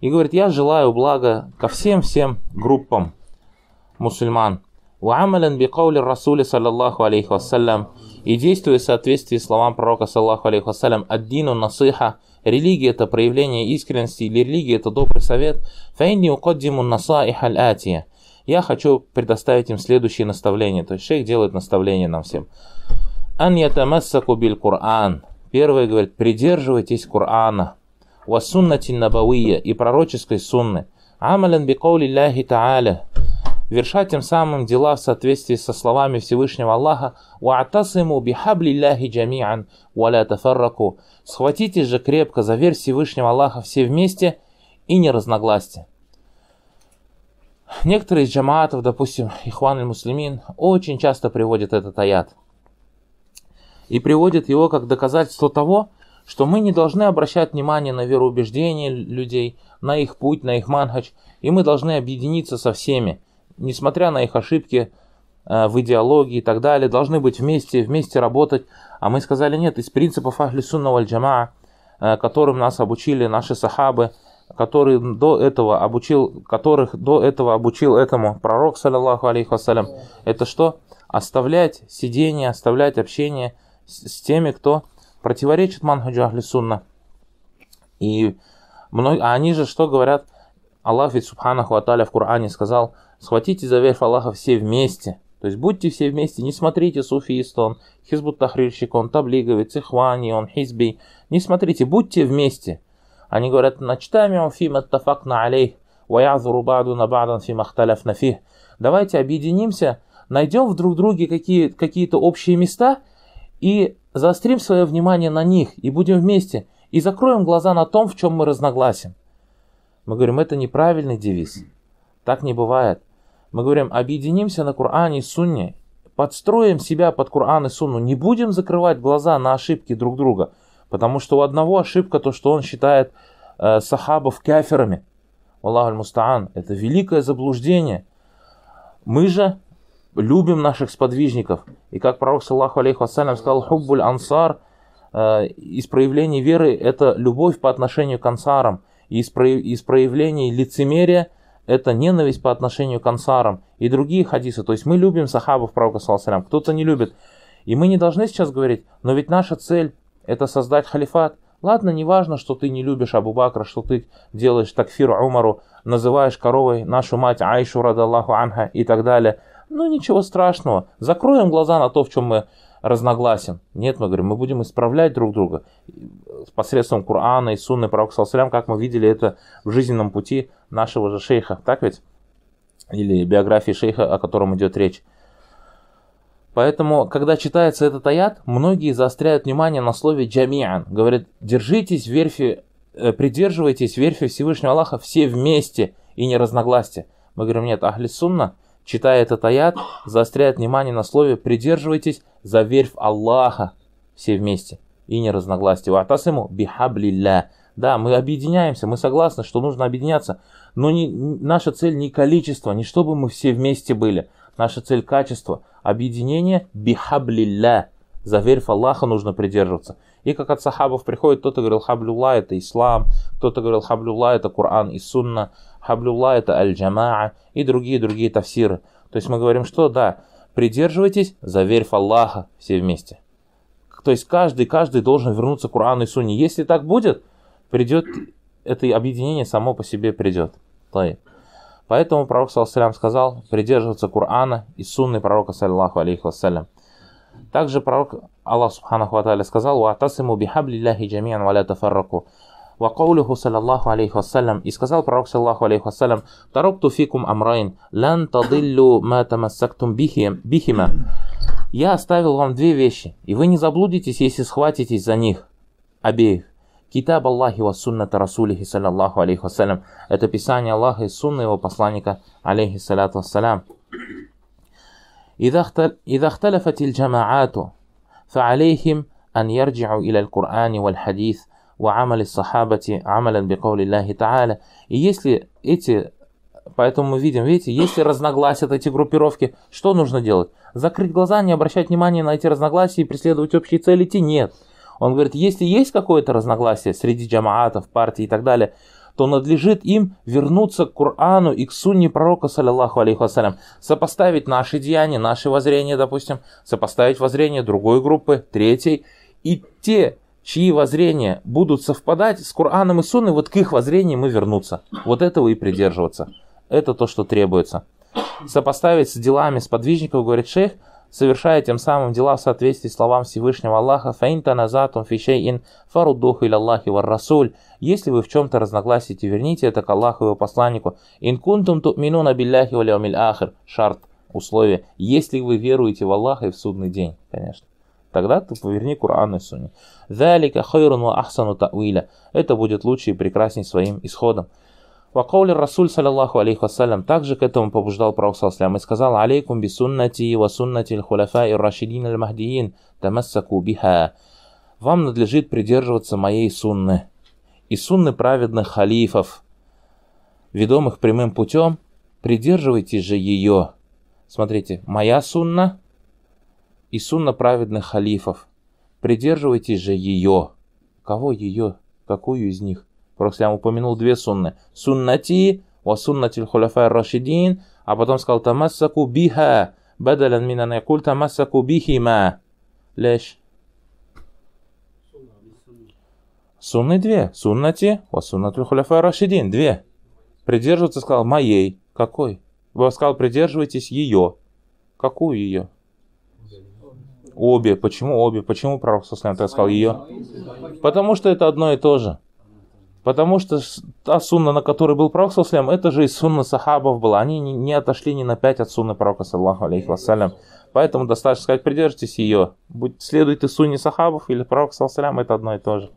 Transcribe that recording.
И говорит, я желаю блага ко всем-всем группам мусульман. وعملا بقول الرسول صلى الله عليه وسلم и действуя в соответствии словам пророка саллаху алейхи вассалям аддину насиха религия это проявление искренности или религия это добрый совет фаинни укаддиму наса и атия я хочу предоставить им следующее наставление то есть шейх делает наставление нам всем ан ятамассаку биль Кур'ан первое говорит придерживайтесь Кур'ана وَسُنَّةِ النَّبَوِيَّ и пророческой сунны, عَمَلًا بِقَوْلِ اللَّهِ تَعَالَى верша тем самым дела в соответствии со словами Всевышнего Аллаха «Ва'тасиму бихаблилляхи джами'ан, валя тафарраку» «Схватитесь же крепко за верь Всевышнего Аллаха все вместе и не разногласьте». Некоторые из джамаатов, допустим, Ихван аль-Муслимин, очень часто приводят этот аят. И приводят его как доказательство того, что мы не должны обращать внимание на вероубеждения людей, на их путь, на их манхач, и мы должны объединиться со всеми, несмотря на их ошибки э, в идеологии и так далее, должны быть вместе, вместе работать. А мы сказали, нет, из принципов Ахли Сунна э, которым нас обучили наши сахабы, которые до этого обучил, которых до этого обучил этому пророк, саллиллаху алейхи вассалям, это что? Оставлять сидение, оставлять общение с теми, кто противоречит манхаджу Ахли Сунна. И мног... А они же что говорят? Аллах ведь Субханаху Аталя в Коране сказал, схватите за верфь Аллаха все вместе. То есть будьте все вместе, не смотрите суфист, он хизбут тахрирщик, он таблиговец, ихвани, он хизби. Не смотрите, будьте вместе. Они говорят, начитами он фим на алей, ваязуру баду на бадан фим ахталяф нафи. Давайте объединимся, найдем в друг друге какие, какие-то общие места и Заострим свое внимание на них и будем вместе, и закроем глаза на том, в чем мы разногласим. Мы говорим, это неправильный девиз. Так не бывает. Мы говорим, объединимся на Коране и Сунне, подстроим себя под Коран и Сунну, не будем закрывать глаза на ошибки друг друга, потому что у одного ошибка то, что он считает э, сахабов каферами. Аллаху аль-Мустаан, это великое заблуждение. Мы же любим наших сподвижников. И как пророк, саллаху алейхи вассалям, сказал, хуббуль ансар, э, из проявлений веры – это любовь по отношению к ансарам. И из проявлений лицемерия – это ненависть по отношению к ансарам. И другие хадисы. То есть мы любим сахабов пророка, саллаху кто-то не любит. И мы не должны сейчас говорить, но ведь наша цель – это создать халифат. Ладно, не важно, что ты не любишь Абу Бакра, что ты делаешь такфир Умару, называешь коровой нашу мать Айшу, радаллаху анха и так далее – ну ничего страшного, закроем глаза на то, в чем мы разногласен. Нет, мы говорим, мы будем исправлять друг друга посредством Корана и Сунны пророка Салсалям, как мы видели это в жизненном пути нашего же шейха, так ведь? Или биографии шейха, о котором идет речь. Поэтому, когда читается этот аят, многие заостряют внимание на слове «джамиан». Говорят, держитесь верфи, э, придерживайтесь верфи Всевышнего Аллаха все вместе и не разногласьте. Мы говорим, нет, ахли сунна – читая этот аят, заостряет внимание на слове «придерживайтесь за верь в Аллаха» все вместе и не разногласьте. Ватасиму бихаблилля. Да, мы объединяемся, мы согласны, что нужно объединяться, но не, наша цель не количество, не чтобы мы все вместе были. Наша цель – качество. Объединение бихаблилля. За верь в Аллаха нужно придерживаться. И как от сахабов приходит, кто-то говорил, хаблюла это ислам, кто-то говорил, хаблюла это Коран и сунна, хаблюла это аль-джамаа и другие-другие тафсиры. То есть мы говорим, что да, придерживайтесь заверь Аллаха все вместе. То есть каждый, каждый должен вернуться к Корану и Сунне. Если так будет, придет, это объединение само по себе придет. Поэтому пророк, саллаху сказал придерживаться Корана и Сунны пророка, саллаху алейхи вассалям. Также пророк, الله سبحانه وتعالى сказал «Ваатасиму бихабли Аллахи джамиан валя тафарраку». وقوله صلى الله عليه وسلم и сказал пророк صلى الله عليه وسلم «Тарукту фикум амрайн, лан тадиллю ма тамассактум бихима». Я оставил вам две вещи, и вы не заблудитесь, если схватитесь за них обеих. Китаб Аллахи ва сунната Расулихи саллаллаху алейхи вассалям. Это писание Аллаха и сунна его посланника алейхи салату вассалям. إذا اختلفت الجماعات فعليهم أن يرجعوا إلى القرآن والحديث وعمل الصحابة عملا بقول الله تعالى. если эти Поэтому мы видим, видите, если разногласия эти группировки, что нужно делать? Закрыть глаза, не обращать внимания на эти разногласия и преследовать общие цели идти? Нет. Он говорит, если есть какое-то разногласие среди джамаатов, партий и так далее, то надлежит им вернуться к Корану и к сунне пророка, саллиллаху алейхи вассалям, сопоставить наши деяния, наши воззрения, допустим, сопоставить воззрения другой группы, третьей, и те чьи воззрения будут совпадать с Кораном и Сунной, вот к их воззрениям и вернуться. Вот этого и придерживаться. Это то, что требуется. Сопоставить с делами сподвижников, говорит шейх, совершая тем самым дела в соответствии с словам Всевышнего Аллаха «Фаинта назатум ин фарудуху или Аллахи вар Расуль» «Если вы в чем-то разногласите, верните это к Аллаху и его посланнику» ин «Инкунтум туминуна билляхи валиумиль ахир» «Шарт» условие «Если вы веруете в Аллаха и в судный день», конечно. Тогда ты поверни Кур'ан и Сунни. «Залика хайрун ва ахсану тауиля» Это будет лучше и прекрасней своим исходом. Вакаули Расуль, саллиллаху алейхи вассалям, также к этому побуждал Пророк, саллиллаху и сказал «Алейкум би суннати ва суннати хуляфа и рашидин аль махдиин тамассаку биха». «Вам надлежит придерживаться моей сунны и сунны праведных халифов, ведомых прямым путем, придерживайтесь же ее». Смотрите, «моя сунна» и сунна праведных халифов, придерживайтесь же ее. Кого ее? Какую из них? Пророк упомянул две сунны. Суннати ва суннатил хуляфай рашидин, а потом сказал тамассаку биха, бадалян минан якуль тамассаку бихима. Леш. Сунны две. Суннати ва суннатил хуляфай рашидин. Две. Придерживаться сказал моей. Какой? Вы сказал, придерживайтесь ее. Какую ее? Обе. Почему обе? Почему пророк Суслам так сказал ее? Потому что это одно и то же. Потому что та сунна, на которой был Пророк Саллаху это же и сунна сахабов была. Они не, отошли ни на пять от сунны Пророка Саллаху алейхи вассалям. Поэтому достаточно сказать, придержитесь ее. Будь, следуйте сунне сахабов или Пророк Саллаху это одно и то же.